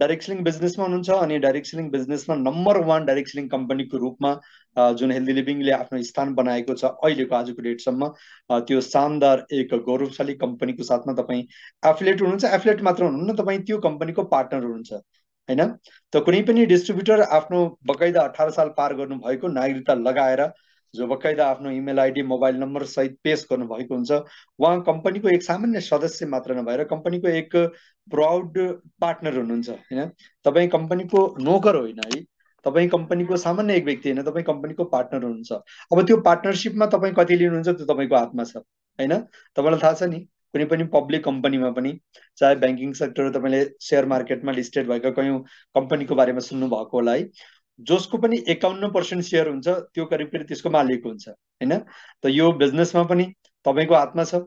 direct selling बिजनेसमा हुनुहुन्छ अनि डाइरेक्ट सेलिङ बिजनेसमा नम्बर वान डाइरेक्ट सेलिङ कम्पनीको रूपमा जुन हेल्दी लिभिङले आफ्नो स्थान बनाएको छ अहिलेको आजको डेटसम्म त्यो शानदार एक गौरवशाली कम्पनीको साथमा तपाईँ एफिलेट हुनुहुन्छ एफिलेट मात्र हुनुहुन्न तपाईँ त्यो कम्पनीको पार्टनर हुनुहुन्छ होइन त कुनै पनि डिस्ट्रिब्युटर आफ्नो बकैदा अठार साल पार गर्नुभएको नागरिकता लगाएर जो बकाइदा आफ्नो इमेल आइडी मोबाइल नम्बर सहित पेस गर्नुभएको हुन्छ उहाँ कम्पनीको एक सामान्य सदस्य मात्र नभएर कम्पनीको एक प्राउड पार्टनर हुनुहुन्छ होइन तपाईँ कम्पनीको नोकर होइन है तपाईँ कम्पनीको सामान्य एक व्यक्ति होइन तपाईँ कम्पनीको पार्टनर हुनुहुन्छ अब त्यो पार्टनरसिपमा तपाईँ कति लिनुहुन्छ त्यो तपाईँको हातमा छ होइन तपाईँलाई थाहा छ नि कुनै पनि पब्लिक कम्पनीमा पनि चाहे ब्याङ्किङ सेक्टर तपाईँले सेयर मार्केटमा लिस्टेड भएका कयौँ कम्पनीको बारेमा सुन्नु भएको होला है जसको पनि एकाउन्न पर्सेन्ट सेयर हुन्छ त्यो करिब करिब त्यसको मालिक हुन्छ होइन त यो बिजनेसमा पनि तपाईँको हातमा छ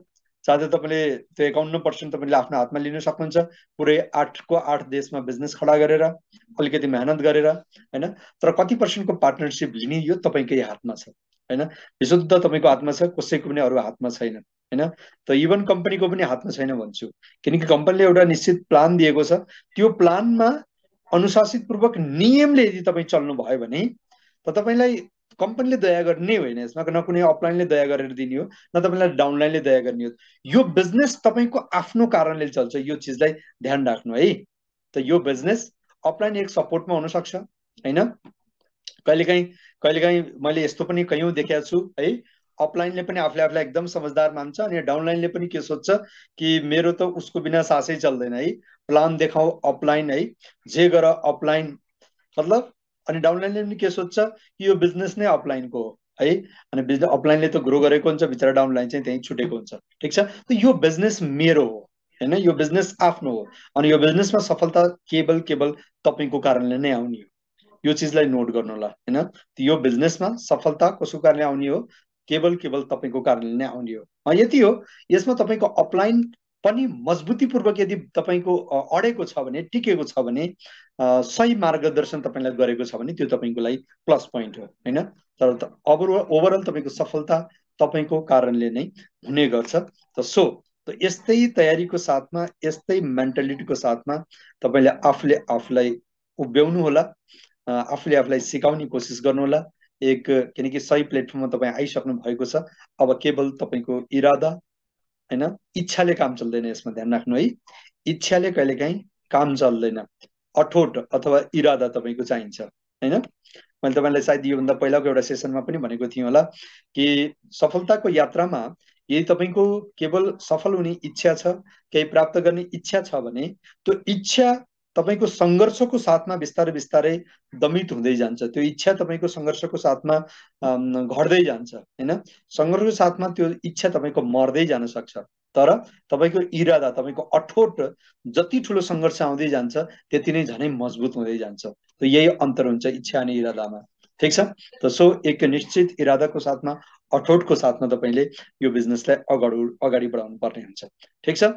साथै तपाईँले त्यो एकाउन्न पर्सेन्ट तपाईँले आफ्नो हातमा लिन सक्नुहुन्छ पुरै आठको आठ देशमा बिजनेस खडा गरेर अलिकति मेहनत गरेर होइन तर कति पर्सेन्टको पार्टनरसिप लिने यो तपाईँकै हातमा छ होइन विशुद्ध तपाईँको हातमा छ कसैको पनि अरू हातमा छैन होइन त इभन कम्पनीको पनि हातमा छैन भन्छु किनकि कम्पनीले एउटा निश्चित प्लान दिएको छ त्यो प्लानमा अनुशासितपूर्वक नियमले यदि तपाईँ भयो भने त तपाईँलाई कम्पनीले दया गर्ने होइन यसमा न कुनै अफलाइनले दया गरेर दिने हो न तपाईँलाई डाउनलाइनले दया गर्ने हो यो बिजनेस तपाईँको आफ्नो कारणले चल्छ यो चिजलाई ध्यान राख्नु है त यो बिजनेस अफलाइन एक सपोर्टमा हुनसक्छ होइन कहिलेकाहीँ कहिलेकाहीँ मैले यस्तो पनि कयौँ देखाएको छु है अपलाइनले पनि आफूले आफूलाई एकदम समझदार मान्छ अनि डाउनलाइनले पनि के सोध्छ कि मेरो त उसको बिना सासै चल्दैन है प्लान देखाऊ अपलाइन है जे गर अपलाइन मतलब अनि डाउनलाइनले पनि के सोध्छ कि यो बिजनेस नै अपलाइनको हो है अनि बिजनेस अपलाइनले त ग्रो गरेको हुन्छ भित्र डाउनलाइन चाहिँ त्यहीँ छुटेको हुन्छ ठिक छ त यो बिजनेस मेरो हो होइन यो बिजनेस आफ्नो हो अनि यो बिजनेसमा सफलता केवल केवल तपाईँको कारणले नै आउने हो यो चिजलाई नोट गर्नु होला होइन यो बिजनेसमा सफलता कसको कारणले आउने हो केवल केवल तपाईँको कारणले नै आउने हो यति हो यसमा तपाईँको अपलाइन पनि मजबुतीपूर्वक यदि तपाईँको अडेको छ भने टिकेको छ भने सही मार्गदर्शन तपाईँलाई गरेको छ भने त्यो तपाईँको लागि प्लस पोइन्ट हो होइन तर ओभर ओभरअल तपाईँको सफलता तपाईँको कारणले नै हुने गर्छ त सो त यस्तै तयारीको साथमा यस्तै मेन्टालिटीको साथमा तपाईँले आफूले आफूलाई उभ्याउनु होला आफूले आफूलाई सिकाउने कोसिस गर्नुहोला एक किनकि सही प्लेटफर्ममा तपाईँ आइसक्नु भएको छ अब केवल तपाईँको इरादा होइन इच्छाले काम चल्दैन यसमा ध्यान राख्नु है इच्छाले कहिलेकाहीँ काम चल्दैन अठोट अथवा इरादा तपाईँको चाहिन्छ होइन मैले तपाईँलाई सायद योभन्दा पहिलाको एउटा सेसनमा पनि भनेको थिएँ होला कि सफलताको यात्रामा यदि तपाईँको केवल सफल हुने इच्छा छ केही प्राप्त गर्ने इच्छा छ भने त्यो इच्छा तपाईँको सङ्घर्षको साथमा बिस्तारै बिस्तारै दमित हुँदै जान्छ त्यो इच्छा तपाईँको सङ्घर्षको साथमा घट्दै जान्छ होइन सङ्घर्षको साथमा त्यो इच्छा तपाईँको मर्दै जान सक्छ तर तपाईँको इरादा तपाईँको अठोट जति ठुलो सङ्घर्ष आउँदै जान्छ त्यति नै झनै मजबुत हुँदै जान्छ त यही अन्तर हुन्छ इच्छा अनि इरादामा ठिक छ त सो एक निश्चित इरादाको साथमा अठोटको साथमा तपाईँले यो बिजनेसलाई अगाडि अगाडि बढाउनु पर्ने हुन्छ ठिक छ